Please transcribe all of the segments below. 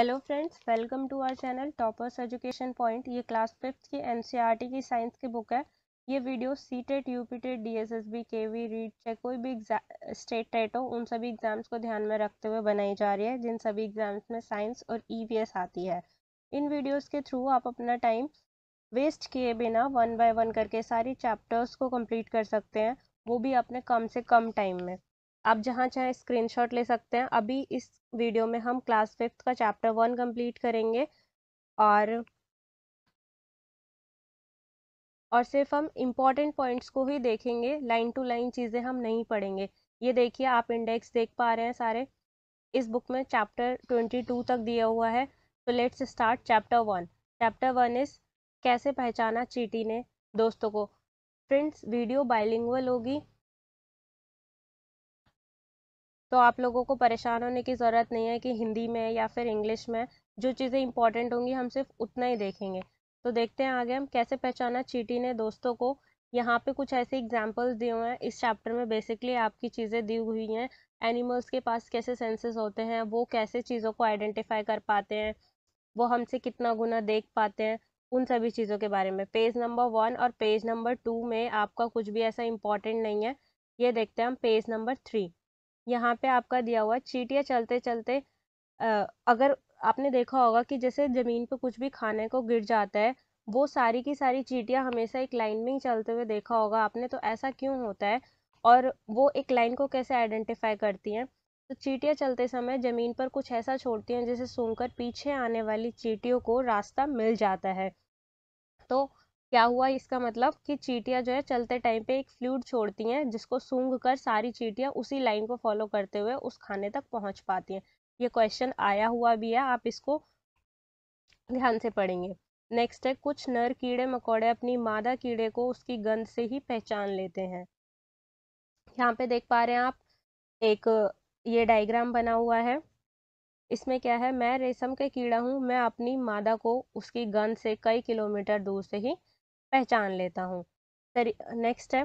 hello friends welcome to our channel toppers education point ये class fifth की NCERT e की science की book है ये video C TET U P TET D S S S B K रीड चाहे कोई भी स्टेट टेट हो उन सभी एग्ज़ाम्स को ध्यान में रखते हुए बनाई जा रही है जिन सभी एग्ज़ाम्स में साइंस और ई e आती है इन वीडियोज़ के थ्रू आप अपना टाइम वेस्ट किए बिना वन बाय वन करके सारी चैप्टर्स को कम्प्लीट कर सकते हैं वो भी अपने कम से कम टाइम में आप जहाँ चाहें स्क्रीनशॉट ले सकते हैं अभी इस वीडियो में हम क्लास फिफ्थ का चैप्टर वन कंप्लीट करेंगे और और सिर्फ हम इम्पॉर्टेंट पॉइंट्स को ही देखेंगे लाइन टू लाइन चीज़ें हम नहीं पढ़ेंगे ये देखिए आप इंडेक्स देख पा रहे हैं सारे इस बुक में चैप्टर ट्वेंटी टू तक दिया हुआ है तो let's start chapter one chapter one इस कैसे पहचाना चीटी ने दोस्तों को फ्रेंड्स वीडियो बाइलिंगल होगी तो आप लोगों को परेशान होने की ज़रूरत नहीं है कि हिंदी में या फिर इंग्लिश में जो चीज़ें इंपॉर्टेंट होंगी हम सिर्फ उतना ही देखेंगे तो देखते हैं आगे हम कैसे पहचाना चीटी ने दोस्तों को यहाँ पे कुछ ऐसे एग्जाम्पल्स दिए हुए हैं इस चैप्टर में बेसिकली आपकी चीज़ें दी हुई हैं एनिमल्स के पास कैसे सेंसेस होते हैं वो कैसे चीज़ों को आइडेंटिफाई कर पाते हैं वो हमसे कितना गुना देख पाते हैं उन सभी चीज़ों के बारे में पेज नंबर वन और पेज नंबर टू में आपका कुछ भी ऐसा इंपॉर्टेंट नहीं है ये देखते हैं हम पेज नंबर थ्री यहाँ पे आपका दिया हुआ है चलते चलते अगर आपने देखा होगा कि जैसे ज़मीन पे कुछ भी खाने को गिर जाता है वो सारी की सारी चीटियाँ हमेशा एक लाइन में ही चलते हुए देखा होगा आपने तो ऐसा क्यों होता है और वो एक लाइन को कैसे आइडेंटिफाई करती हैं तो चीटियाँ चलते समय ज़मीन पर कुछ ऐसा छोड़ती हैं जिसे सूंघकर पीछे आने वाली चीटियों को रास्ता मिल जाता है तो क्या हुआ इसका मतलब कि चीटियाँ जो है चलते टाइम पे एक फ्लूड छोड़ती हैं जिसको सूंघ कर सारी चीटियाँ उसी लाइन को फॉलो करते हुए उस खाने तक पहुँच पाती हैं ये क्वेश्चन आया हुआ भी है आप इसको ध्यान से पढ़ेंगे नेक्स्ट है कुछ नर कीड़े मकोड़े अपनी मादा कीड़े को उसकी गंध से ही पहचान लेते हैं यहाँ पे देख पा रहे हैं आप एक ये डायग्राम बना हुआ है इसमें क्या है मैं रेशम के कीड़ा हूँ मैं अपनी मादा को उसकी गंध से कई किलोमीटर दूर से ही पहचान लेता हूँ नेक्स्ट है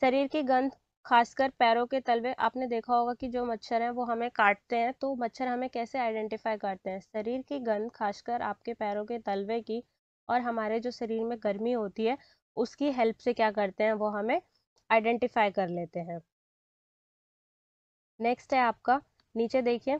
शरीर की गंध खासकर पैरों के तलवे आपने देखा होगा कि जो मच्छर हैं वो हमें काटते हैं तो मच्छर हमें कैसे आइडेंटिफाई करते हैं शरीर की गंध खासकर आपके पैरों के तलवे की और हमारे जो शरीर में गर्मी होती है उसकी हेल्प से क्या करते हैं वो हमें आइडेंटिफाई कर लेते हैं नेक्स्ट है आपका नीचे देखिए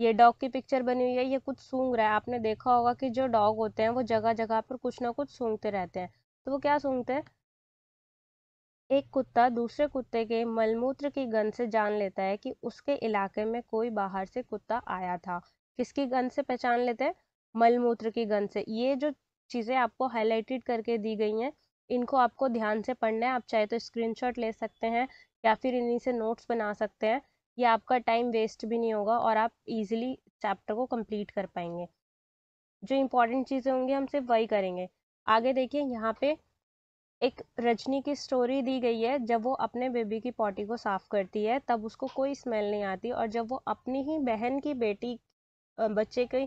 ये डॉग की पिक्चर बनी हुई है ये कुछ सूंघ रहा है आपने देखा होगा कि जो डॉग होते हैं वो जगह जगह पर कुछ ना कुछ सूंघते रहते हैं तो वो क्या सूंघते हैं एक कुत्ता दूसरे कुत्ते के मलमूत्र की गंध से जान लेता है कि उसके इलाके में कोई बाहर से कुत्ता आया था किसकी गंध से पहचान लेते हैं मलमूत्र की गंध से ये जो चीज़ें आपको हाईलाइटेड करके दी गई हैं इनको आपको ध्यान से पढ़ना है आप चाहे तो स्क्रीनशॉट ले सकते हैं या फिर इन्हीं से नोट्स बना सकते हैं ये आपका टाइम वेस्ट भी नहीं होगा और आप इजीली चैप्टर को कंप्लीट कर पाएंगे जो इम्पोर्टेंट चीज़ें होंगी हम सिर्फ वही करेंगे आगे देखिए यहाँ पे एक रजनी की स्टोरी दी गई है जब वो अपने बेबी की पॉटी को साफ़ करती है तब उसको कोई स्मेल नहीं आती और जब वो अपनी ही बहन की बेटी बच्चे की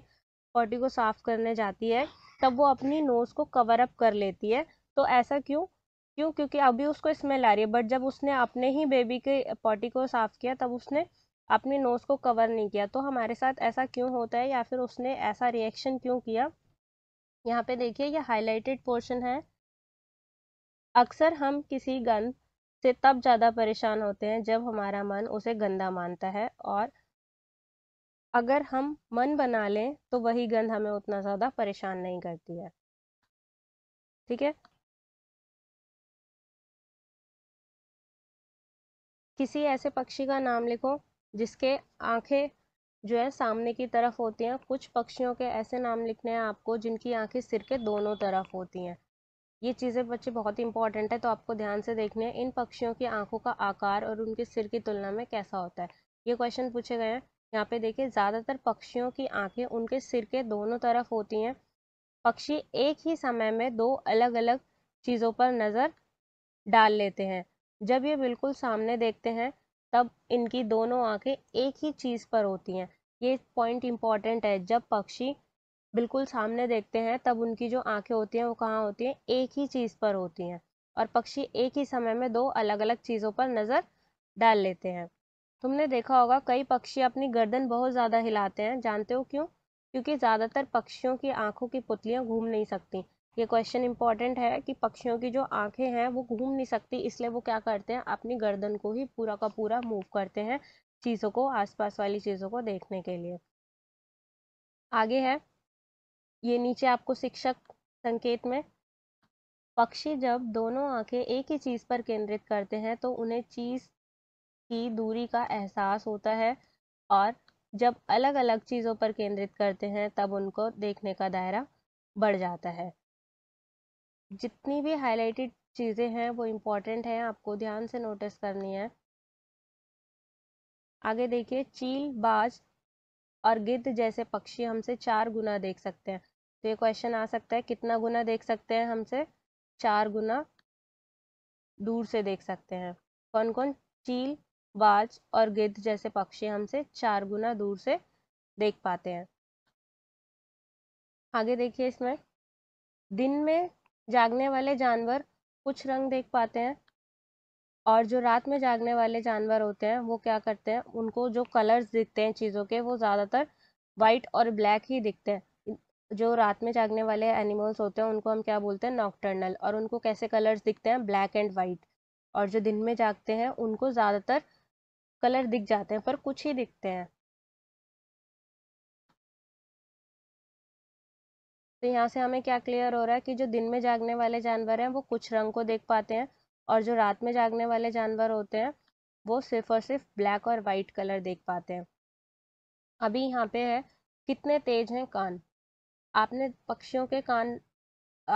पॉटी को साफ़ करने जाती है तब वो अपनी नोज़ को कवर अप कर लेती है तो ऐसा क्यों क्यों क्योंकि अभी उसको स्मेल आ रही है बट जब उसने अपने ही बेबी के पॉटी को साफ़ किया तब उसने अपनी नोज़ को कवर नहीं किया तो हमारे साथ ऐसा क्यों होता है या फिर उसने ऐसा रिएक्शन क्यों किया यहाँ पे देखिए ये हाईलाइटेड पोर्शन है अक्सर हम किसी गंद से तब ज़्यादा परेशान होते हैं जब हमारा मन उसे गंदा मानता है और अगर हम मन बना लें तो वही गंध हमें उतना ज़्यादा परेशान नहीं करती है ठीक है किसी ऐसे पक्षी का नाम लिखो जिसके आंखें जो है सामने की तरफ होती हैं कुछ पक्षियों के ऐसे नाम लिखने हैं आपको जिनकी आंखें सिर के दोनों तरफ होती हैं ये चीज़ें बच्चे बहुत इंपॉर्टेंट है तो आपको ध्यान से देखने हैं इन पक्षियों की आंखों का आकार और उनके सिर की तुलना में कैसा होता है ये क्वेश्चन पूछे गए हैं यहाँ पे देखिए ज़्यादातर पक्षियों की आँखें उनके सिर के दोनों तरफ होती हैं पक्षी एक ही समय में दो अलग अलग चीज़ों पर नज़र डाल लेते हैं जब ये बिल्कुल सामने देखते हैं तब इनकी दोनों आंखें एक ही चीज़ पर होती हैं ये पॉइंट इम्पॉर्टेंट है जब पक्षी बिल्कुल सामने देखते हैं तब उनकी जो आंखें होती हैं वो कहाँ होती हैं एक ही चीज़ पर होती हैं और पक्षी एक ही समय में दो अलग अलग चीज़ों पर नज़र डाल लेते हैं तुमने देखा होगा कई पक्षी अपनी गर्दन बहुत ज़्यादा हिलाते हैं जानते हो क्यों क्योंकि ज़्यादातर पक्षियों की आंखों की पुतलियाँ घूम नहीं सकती ये क्वेश्चन इंपॉर्टेंट है कि पक्षियों की जो आंखें हैं वो घूम नहीं सकती इसलिए वो क्या करते हैं अपनी गर्दन को ही पूरा का पूरा मूव करते हैं चीज़ों को आसपास वाली चीज़ों को देखने के लिए आगे है ये नीचे आपको शिक्षक संकेत में पक्षी जब दोनों आंखें एक ही चीज़ पर केंद्रित करते हैं तो उन्हें चीज़ की दूरी का एहसास होता है और जब अलग अलग चीज़ों पर केंद्रित करते हैं तब उनको देखने का दायरा बढ़ जाता है जितनी भी हाईलाइटेड चीज़ें हैं वो इम्पॉर्टेंट हैं आपको ध्यान से नोटिस करनी है आगे देखिए चील बाज और गिद्ध जैसे पक्षी हमसे चार गुना देख सकते हैं तो ये क्वेश्चन आ सकता है कितना गुना देख सकते हैं हमसे चार गुना दूर से देख सकते हैं कौन कौन चील बाज और गिद्ध जैसे पक्षी हमसे चार गुना दूर से देख पाते हैं आगे देखिए इसमें दिन में जागने वाले जानवर कुछ रंग देख पाते हैं और जो रात में जागने वाले जानवर होते हैं वो क्या करते हैं उनको जो कलर्स दिखते हैं चीज़ों के वो ज़्यादातर वाइट और ब्लैक ही दिखते हैं जो रात में जागने वाले एनिमल्स होते हैं उनको हम क्या बोलते हैं नॉकटर्नल और उनको कैसे कलर्स दिखते हैं ब्लैक एंड वाइट और जो दिन में जागते हैं उनको ज़्यादातर कलर दिख जाते हैं पर कुछ ही दिखते हैं तो यहाँ से हमें क्या क्लियर हो रहा है कि जो दिन में जागने वाले जानवर हैं वो कुछ रंग को देख पाते हैं और जो रात में जागने वाले जानवर होते हैं वो सिर्फ और सिर्फ ब्लैक और वाइट कलर देख पाते हैं अभी यहाँ पे है कितने तेज हैं कान आपने पक्षियों के कान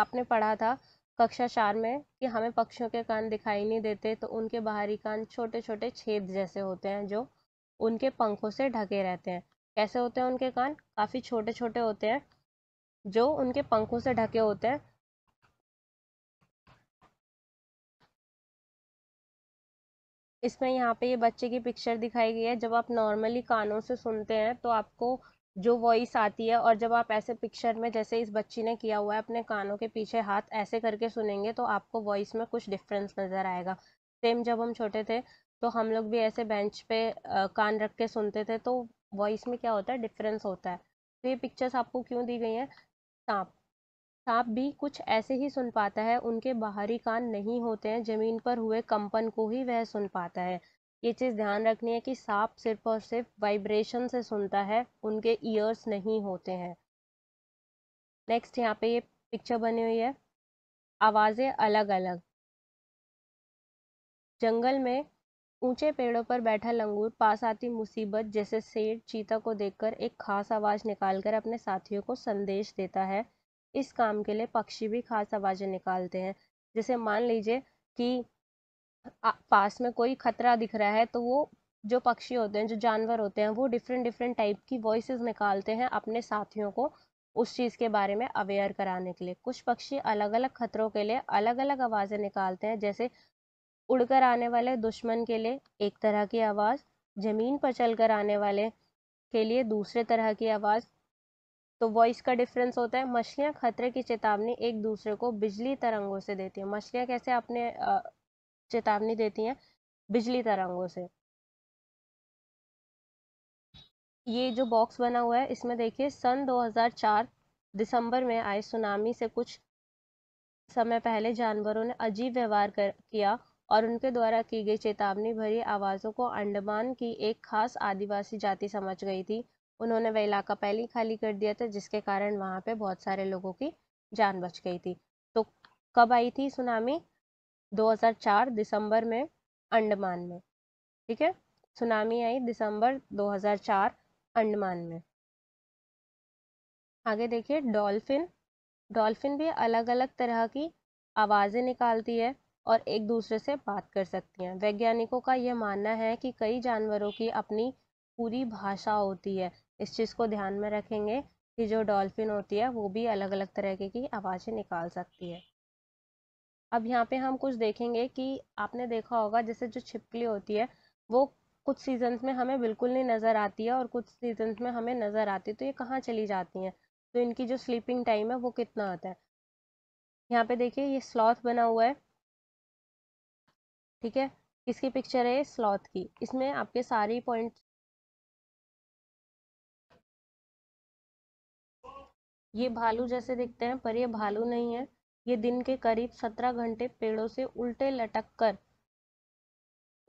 आपने पढ़ा था कक्षा चार में कि हमें पक्षियों के कान दिखाई नहीं देते तो उनके बाहरी कान छोटे छोटे छेद जैसे होते हैं जो उनके पंखों से ढके रहते हैं कैसे होते हैं उनके कान काफ़ी छोटे छोटे होते हैं जो उनके पंखों से ढके होते हैं इसमें यहाँ पे ये बच्चे की पिक्चर दिखाई गई है जब आप नॉर्मली कानों से सुनते हैं तो आपको जो वॉइस आती है और जब आप ऐसे पिक्चर में जैसे इस बच्ची ने किया हुआ है अपने कानों के पीछे हाथ ऐसे करके सुनेंगे तो आपको वॉइस में कुछ डिफरेंस नज़र आएगा सेम जब हम छोटे थे तो हम लोग भी ऐसे बेंच पे कान रख के सुनते थे तो वॉइस में क्या होता है डिफरेंस होता है तो ये पिक्चर्स आपको क्यों दी गई हैं सांप सांप भी कुछ ऐसे ही सुन पाता है उनके बाहरी कान नहीं होते हैं जमीन पर हुए कंपन को ही वह सुन पाता है ये चीज़ ध्यान रखनी है कि सांप सिर्फ और सिर्फ वाइब्रेशन से सुनता है उनके ईयर्स नहीं होते हैं नेक्स्ट यहाँ पे ये पिक्चर बनी हुई है आवाज़ें अलग अलग जंगल में ऊंचे पेड़ों पर बैठा लंगूर पास आती मुसीबत जैसे सेठ चीता को देखकर एक खास आवाज़ निकालकर अपने साथियों को संदेश देता है इस काम के लिए पक्षी भी खास आवाज़ें निकालते हैं जैसे मान लीजिए कि पास में कोई खतरा दिख रहा है तो वो जो पक्षी होते हैं जो जानवर होते हैं वो डिफरेंट डिफरेंट टाइप की वॉइसेस निकालते हैं अपने साथियों को उस चीज़ के बारे में अवेयर कराने के लिए कुछ पक्षी अलग अलग खतरों के लिए अलग अलग आवाज़ें निकालते हैं जैसे उड़कर आने वाले दुश्मन के लिए एक तरह की आवाज़ ज़मीन पर चलकर आने वाले के लिए दूसरे तरह की आवाज़ तो वॉइस का डिफरेंस होता है मछलियाँ खतरे की चेतावनी एक दूसरे को बिजली तरंगों से देती हैं मछलियाँ कैसे अपने चेतावनी देती हैं बिजली तरंगों से ये जो बॉक्स बना हुआ है इसमें देखिए सन 2004 दिसंबर में आए सुनामी से कुछ समय पहले जानवरों ने अजीब व्यवहार कर किया और उनके द्वारा की गई चेतावनी भरी आवाज़ों को अंडमान की एक खास आदिवासी जाति समझ गई थी उन्होंने वह इलाका पहले ही खाली कर दिया था जिसके कारण वहाँ पे बहुत सारे लोगों की जान बच गई थी तो कब आई थी सुनामी 2004 दिसंबर में अंडमान में ठीक है सुनामी आई दिसंबर 2004 अंडमान में आगे देखिए डॉल्फिन डॉल्फिन भी अलग अलग तरह की आवाज़ें निकालती है और एक दूसरे से बात कर सकती हैं वैज्ञानिकों का यह मानना है कि कई जानवरों की अपनी पूरी भाषा होती है इस चीज़ को ध्यान में रखेंगे कि जो डॉल्फिन होती है वो भी अलग अलग तरह की आवाज़ें निकाल सकती है अब यहाँ पे हम कुछ देखेंगे कि आपने देखा होगा जैसे जो छिपकली होती है वो कुछ सीजन्स में हमें बिल्कुल नहीं नज़र आती है और कुछ सीजन्स में हमें नज़र आती है तो ये कहाँ चली जाती हैं तो इनकी जो स्लीपिंग टाइम है वो कितना होता है यहाँ पे देखिए ये स्लॉथ बना हुआ है ठीक है इसकी पिक्चर है स्लॉथ की इसमें आपके सारी पॉइंट ये भालू जैसे दिखते हैं पर ये भालू नहीं है ये दिन के करीब सत्रह घंटे पेड़ों से उल्टे लटक कर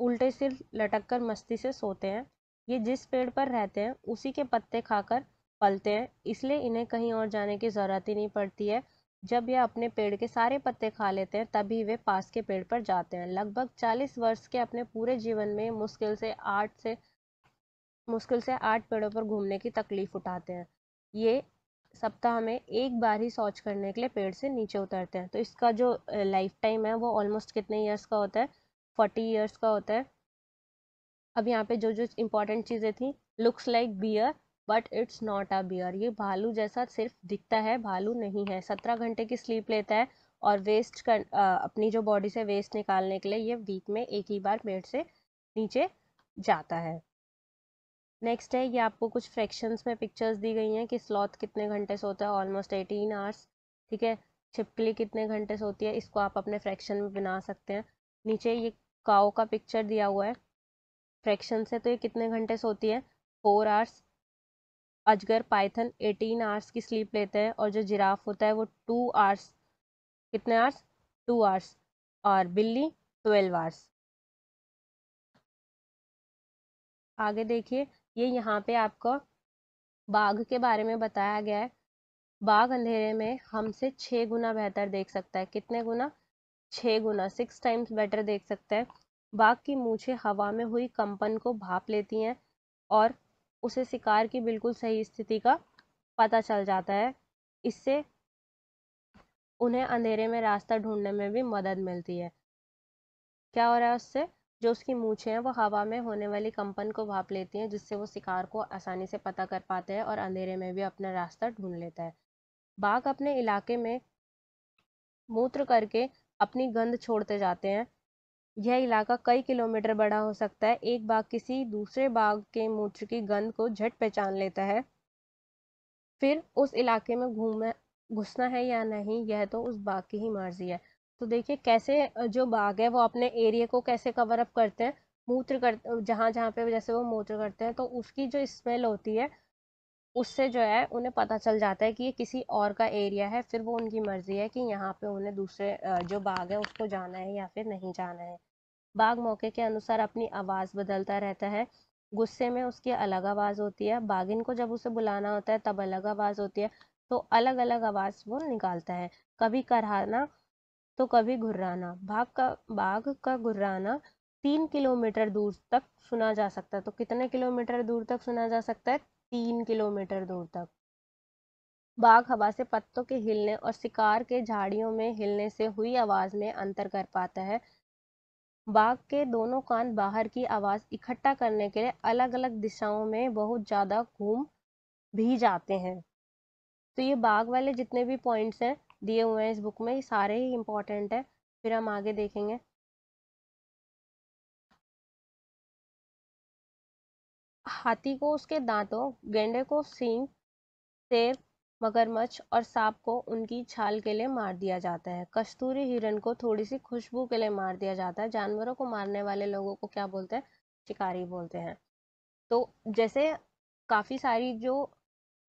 उल्टे से लटक कर मस्ती से सोते हैं ये जिस पेड़ पर रहते हैं उसी के पत्ते खाकर पलते हैं इसलिए इन्हें कहीं और जाने की ज़रूरत ही नहीं पड़ती है जब यह अपने पेड़ के सारे पत्ते खा लेते हैं तभी वे पास के पेड़ पर जाते हैं लगभग चालीस वर्ष के अपने पूरे जीवन में मुश्किल से आठ से मुश्किल से आठ पेड़ों पर घूमने की तकलीफ उठाते हैं ये सप्ताह में एक बार ही शौच करने के लिए पेड़ से नीचे उतरते हैं तो इसका जो लाइफ टाइम है वो ऑलमोस्ट कितने ईयर्स का होता है फोर्टी ईयर्स का होता है अब यहाँ पे जो जो इम्पोर्टेंट चीज़ें थी looks like bear but it's not a bear ये भालू जैसा सिर्फ दिखता है भालू नहीं है सत्रह घंटे की स्लीप लेता है और वेस्ट कर आ, अपनी जो बॉडी से वेस्ट निकालने के लिए ये वीक में एक ही बार पेट से नीचे जाता है नेक्स्ट है ये आपको कुछ फ्रैक्शंस में पिक्चर्स दी गई हैं कि स्लॉथ कितने घंटे सोता है ऑलमोस्ट एटीन आवर्स ठीक है छिपकली कितने घंटे सोती है इसको आप अपने फ्रैक्शन में बना सकते हैं नीचे ये काओ का पिक्चर दिया हुआ है फ्रैक्शन से तो ये कितने घंटे सोती है फोर आवर्स अजगर पाइथन एटीन आवर्स की स्लीप लेते हैं और जो जिराफ होता है वो टू आवर्स कितने आवर्स टू आवर्स और बिल्ली ट्वेल्व आवर्स आगे देखिए ये यहाँ पे आपको बाघ के बारे में बताया गया है बाघ अंधेरे में हमसे छः गुना बेहतर देख सकता है कितने गुना छः गुना सिक्स टाइम्स बेटर देख सकता है बाघ की मूछें हवा में हुई कंपन को भाप लेती हैं और उसे शिकार की बिल्कुल सही स्थिति का पता चल जाता है इससे उन्हें अंधेरे में रास्ता ढूंढने में भी मदद मिलती है क्या हो रहा है उससे जो उसकी मूछे हैं वो हवा में होने वाली कंपन को भाप लेती हैं जिससे वो शिकार को आसानी से पता कर पाते हैं और अंधेरे में भी अपना रास्ता ढूंढ लेता है बाघ अपने इलाके में मूत्र करके अपनी गंध छोड़ते जाते हैं यह इलाका कई किलोमीटर बड़ा हो सकता है एक बाघ किसी दूसरे बाघ के मूत्र की गंध को झट पहचान लेता है फिर उस इलाके में घूमना घुसना है या नहीं यह तो उस बाघ की ही मर्जी है तो देखिए कैसे जो बाघ है वो अपने एरिया को कैसे कवर अप करते हैं मूत्र कर जहाँ जहाँ पे जैसे वो मूत्र करते हैं तो उसकी जो स्मेल होती है उससे जो है उन्हें पता चल जाता है कि ये किसी और का एरिया है फिर वो उनकी मर्ज़ी है कि यहाँ पे उन्हें दूसरे जो बाघ है उसको जाना है या फिर नहीं जाना है बाघ मौके के अनुसार अपनी आवाज़ बदलता रहता है गुस्से में उसकी अलग आवाज़ होती है बाघिन को जब उसे बुलाना होता है तब अलग आवाज़ होती है तो अलग अलग आवाज़ वो निकालता है कभी करहाना तो कभी घुर्राना बाघ का बाघ का घुर्राना तीन किलोमीटर दूर तक सुना जा सकता है तो कितने किलोमीटर दूर तक सुना जा सकता है तीन किलोमीटर दूर तक बाघ हवा से पत्तों के हिलने और शिकार के झाड़ियों में हिलने से हुई आवाज़ में अंतर कर पाता है बाघ के दोनों कान बाहर की आवाज़ इकट्ठा करने के लिए अलग अलग दिशाओं में बहुत ज़्यादा घूम भी जाते हैं तो ये बाघ वाले जितने भी पॉइंट्स हैं दिए हुए हैं इस बुक में ये सारे ही इंपॉर्टेंट है फिर हम आगे देखेंगे हाथी को उसके दांतों गेंडे को सींग शेर मगरमच्छ और सांप को उनकी छाल के लिए मार दिया जाता है कस्तूरी हिरन को थोड़ी सी खुशबू के लिए मार दिया जाता है जानवरों को मारने वाले लोगों को क्या बोलते हैं शिकारी बोलते हैं तो जैसे काफ़ी सारी जो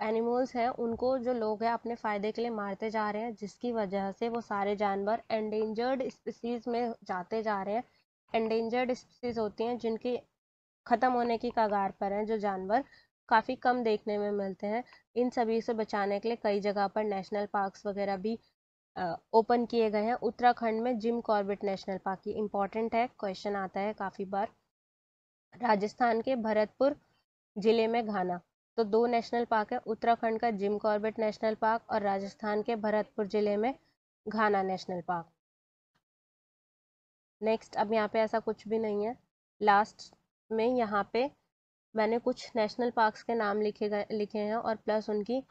एनिमल्स हैं उनको जो लोग हैं अपने फ़ायदे के लिए मारते जा रहे हैं जिसकी वजह से वो सारे जानवर एंडेंजर्ड स्पीसीज़ में जाते जा रहे हैं एंडेंजर्ड स्पीसीज़ होती हैं जिनकी ख़त्म होने की कगार पर हैं जो जानवर काफ़ी कम देखने में मिलते हैं इन सभी से बचाने के लिए कई जगह पर नेशनल पार्क्स वगैरह भी ओपन किए गए हैं उत्तराखंड में जिम कॉर्बेट नेशनल पार्क ये इंपॉर्टेंट है क्वेश्चन आता है काफ़ी बार राजस्थान के भरतपुर जिले में घाना तो दो नेशनल पार्क है उत्तराखंड का जिम कॉर्बेट नेशनल पार्क और राजस्थान के भरतपुर जिले में घाना नेशनल पार्क नेक्स्ट अब यहाँ पे ऐसा कुछ भी नहीं है लास्ट में यहाँ पे मैंने कुछ नेशनल पार्क्स के नाम लिखे गए लिखे हैं और प्लस उनकी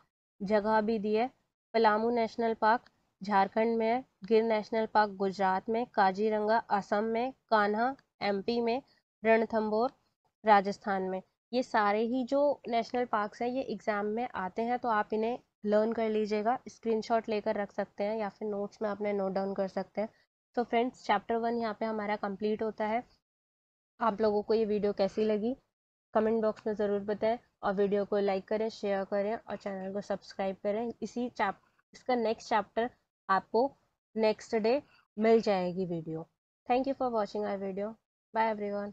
जगह भी दी है पलामू नेशनल पार्क झारखंड में है गिर नेशनल पार्क गुजरात में काजीरंगा असम में कान्हा एमपी में रणथंबोर राजस्थान में ये सारे ही जो नेशनल पार्क्स हैं ये एग्ज़ाम में आते हैं तो आप इन्हें लर्न कर लीजिएगा स्क्रीनशॉट लेकर रख सकते हैं या फिर नोट्स में अपने नोट डाउन कर सकते हैं तो फ्रेंड्स चैप्टर वन यहाँ पे हमारा कंप्लीट होता है आप लोगों को ये वीडियो कैसी लगी कमेंट बॉक्स में ज़रूर बताएं और वीडियो को लाइक करें शेयर करें और चैनल को सब्सक्राइब करें इसी चैप इसका नेक्स्ट चैप्टर आपको नेक्स्ट डे मिल जाएगी video thank you for watching our video bye everyone